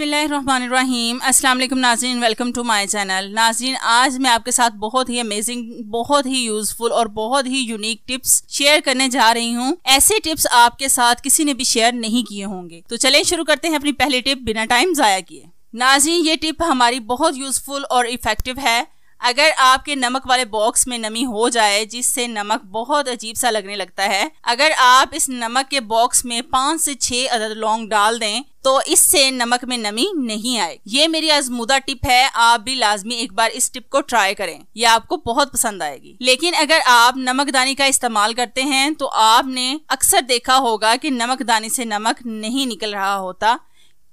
बसमीम अस्सलाम नाजीन वेलकम टू माय चैनल नाजीन आज मैं आपके साथ बहुत ही अमेजिंग बहुत ही यूज़फुल और बहुत ही यूनिक टिप्स शेयर करने जा रही हूँ ऐसे टिप्स आपके साथ किसी ने भी शेयर नहीं किए होंगे तो चलें शुरू करते हैं अपनी पहली टिप बिना टाइम ज़ाया किए नाजीन ये टिप हमारी बहुत यूज़फुल और इफ़ेक्टिव है अगर आपके नमक वाले बॉक्स में नमी हो जाए जिससे नमक बहुत अजीब सा लगने लगता है अगर आप इस नमक के बॉक्स में पाँच से छह अदद लौंग डाल दें तो इससे नमक में नमी नहीं आए ये मेरी आजमूदा टिप है आप भी लाजमी एक बार इस टिप को ट्राई करें यह आपको बहुत पसंद आएगी लेकिन अगर आप नमक दानी का इस्तेमाल करते हैं तो आपने अक्सर देखा होगा कि दानी से नमक नहीं निकल रहा होता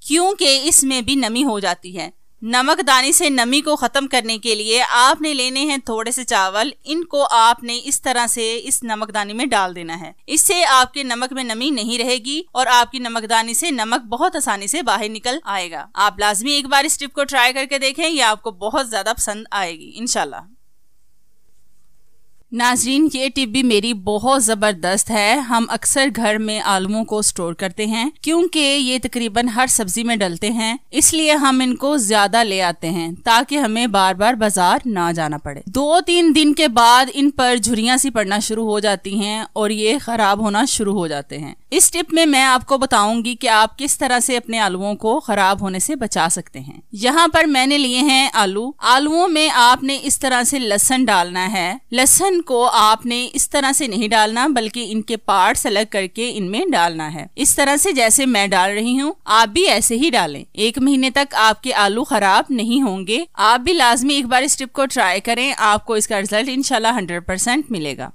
क्योंकि इसमें भी नमी हो जाती है नमक दानी से नमी को ख़त्म करने के लिए आपने लेने हैं थोड़े से चावल इनको आपने इस तरह से इस नमकदानी में डाल देना है इससे आपके नमक में नमी नहीं रहेगी और आपकी नमकदानी से नमक बहुत आसानी से बाहर निकल आएगा आप लाजमी एक बार इस टिप को ट्राई करके देखें यह आपको बहुत ज़्यादा पसंद आएगी इनशाला नाजरीन ये टिप भी मेरी बहुत ज़बरदस्त है हम अक्सर घर में आलुओं को स्टोर करते हैं क्योंकि ये तकरीबन हर सब्जी में डलते हैं इसलिए हम इनको ज़्यादा ले आते हैं ताकि हमें बार बार बाजार ना जाना पड़े दो तीन दिन के बाद इन पर झुरियाँ सी पड़ना शुरू हो जाती हैं और ये ख़राब होना शुरू हो जाते हैं इस टिप में मैं आपको बताऊंगी कि आप किस तरह से अपने आलुओं को ख़राब होने से बचा सकते हैं यहाँ पर मैंने लिए हैं आलू आलुओं में आपने इस तरह से लहसन डालना है लहसन को आपने इस तरह से नहीं डालना बल्कि इनके पार्ट्स अलग करके इनमें डालना है इस तरह से जैसे मैं डाल रही हूँ आप भी ऐसे ही डालें एक महीने तक आपके आलू खराब नहीं होंगे आप भी लाजमी एक बार इस ट्रिप को ट्राई करें आपको इसका रिजल्ट इनशाला हंड्रेड परसेंट मिलेगा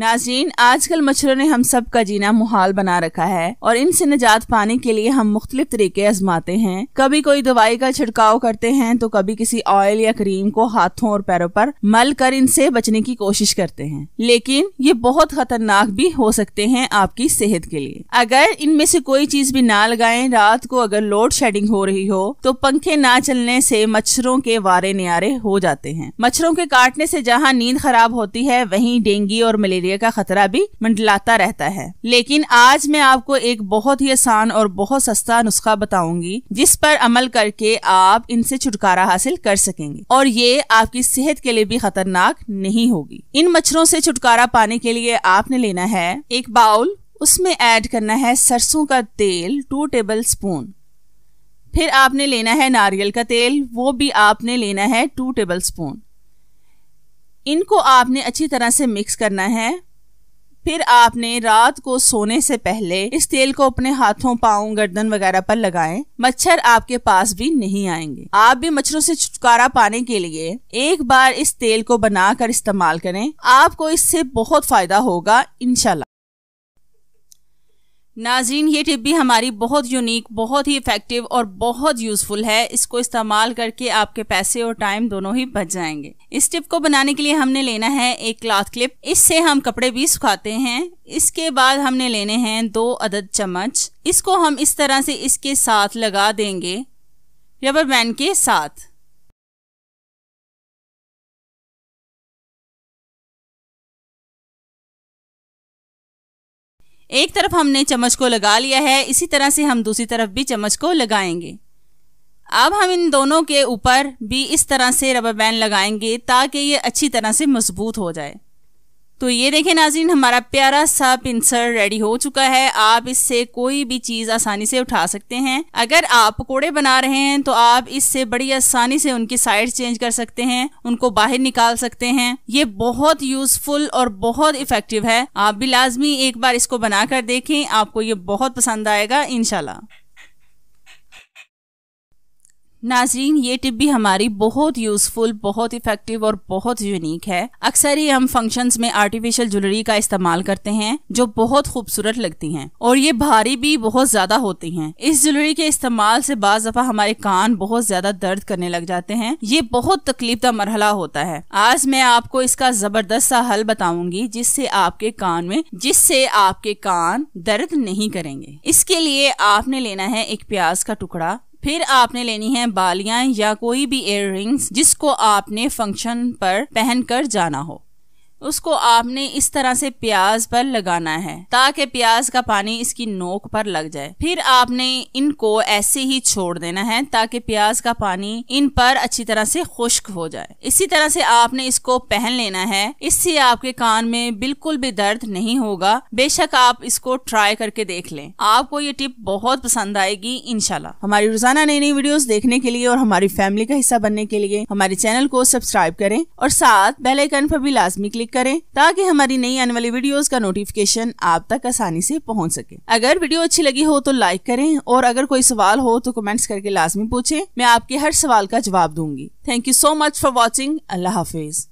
नाजरीन आजकल मच्छरों ने हम सब का जीना मुहाल बना रखा है और इनसे निजात पाने के लिए हम मुख्तलिफ तरीके आजमाते हैं कभी कोई दवाई का छिड़काव करते हैं तो कभी किसी ऑयल या क्रीम को हाथों और पैरों पर मल कर इनसे बचने की कोशिश करते हैं लेकिन ये बहुत खतरनाक भी हो सकते हैं आपकी सेहत के लिए अगर इनमें से कोई चीज भी ना लगाए रात को अगर लोड शेडिंग हो रही हो तो पंखे ना चलने से मच्छरों के वारे नियारे हो जाते हैं मच्छरों के काटने से जहाँ नींद खराब होती है वही डेंगू और मलेरिया मलेरिया का खतरा भी मंडलाता रहता है लेकिन आज मैं आपको एक बहुत ही आसान और बहुत सस्ता नुस्खा बताऊंगी जिस पर अमल करके आप इनसे छुटकारा हासिल कर सकेंगे और ये आपकी सेहत के लिए भी खतरनाक नहीं होगी इन मच्छरों से छुटकारा पाने के लिए आपने लेना है एक बाउल उसमें ऐड करना है सरसों का तेल टू टेबल स्पून फिर आपने लेना है नारियल का तेल वो भी आपने लेना है टू टेबल स्पून इनको आपने अच्छी तरह से मिक्स करना है फिर आपने रात को सोने से पहले इस तेल को अपने हाथों पाओ गर्दन वगैरह पर लगाएं मच्छर आपके पास भी नहीं आएंगे आप भी मच्छरों से छुटकारा पाने के लिए एक बार इस तेल को बनाकर इस्तेमाल करें आपको इससे बहुत फायदा होगा इनशाला नाजरीन ये टिप भी हमारी बहुत यूनिक बहुत ही इफ़ेक्टिव और बहुत यूज़फुल है इसको इस्तेमाल करके आपके पैसे और टाइम दोनों ही बच जाएंगे इस टिप को बनाने के लिए हमने लेना है एक क्लॉथ क्लिप इससे हम कपड़े भी सुखाते हैं इसके बाद हमने लेने हैं दो अदद चम्मच इसको हम इस तरह से इसके साथ लगा देंगे रबर बैंड के साथ एक तरफ हमने चम्मच को लगा लिया है इसी तरह से हम दूसरी तरफ भी चम्मच को लगाएंगे अब हम इन दोनों के ऊपर भी इस तरह से रबर बैंड लगाएंगे ताकि ये अच्छी तरह से मजबूत हो जाए तो ये देखें नाजरीन हमारा प्यारा सा पिंसर रेडी हो चुका है आप इससे कोई भी चीज़ आसानी से उठा सकते हैं अगर आप पकोड़े बना रहे हैं तो आप इससे बड़ी आसानी से उनकी साइड चेंज कर सकते हैं उनको बाहर निकाल सकते हैं ये बहुत यूजफुल और बहुत इफेक्टिव है आप भी लाजमी एक बार इसको बना कर देखें आपको ये बहुत पसंद आएगा इनशाला नाजरीन ये टिप भी हमारी बहुत यूजफुल बहुत इफेक्टिव और बहुत यूनिक है अक्सर ही हम फंक्शंस में आर्टिफिशियल ज्वेलरी का इस्तेमाल करते हैं जो बहुत खूबसूरत लगती हैं और ये भारी भी बहुत ज्यादा होती हैं इस ज्वेलरी के इस्तेमाल से बाज दफा हमारे कान बहुत ज्यादा दर्द करने लग जाते हैं ये बहुत तकलीफ का मरहला होता है आज मैं आपको इसका जबरदस्त सा हल बताऊंगी जिससे आपके कान में जिससे आपके कान दर्द नहीं करेंगे इसके लिए आपने लेना है एक प्याज का टुकड़ा फिर आपने लेनी है बालियां या कोई भी एयर जिसको आपने फंक्शन पर पहनकर जाना हो उसको आपने इस तरह से प्याज पर लगाना है ताकि प्याज का पानी इसकी नोक पर लग जाए फिर आपने इनको ऐसे ही छोड़ देना है ताकि प्याज का पानी इन पर अच्छी तरह से खुश्क हो जाए इसी तरह से आपने इसको पहन लेना है इससे आपके कान में बिल्कुल भी दर्द नहीं होगा बेशक आप इसको ट्राई करके देख लें आपको ये टिप बहुत पसंद आएगी इनशाला हमारी रोजाना नई नई वीडियोस देखने के लिए और हमारी फैमिली का हिस्सा बनने के लिए हमारे चैनल को सब्सक्राइब करें और साथ बेलाइकन पर भी लाजमी क्लिक क्लिक करें ताकि हमारी नई आने वाली वीडियोस का नोटिफिकेशन आप तक आसानी से पहुंच सके अगर वीडियो अच्छी लगी हो तो लाइक करें और अगर कोई सवाल हो तो कमेंट्स करके लाजमी पूछें मैं आपके हर सवाल का जवाब दूंगी thank you so much for watching अल्लाह हाफिज़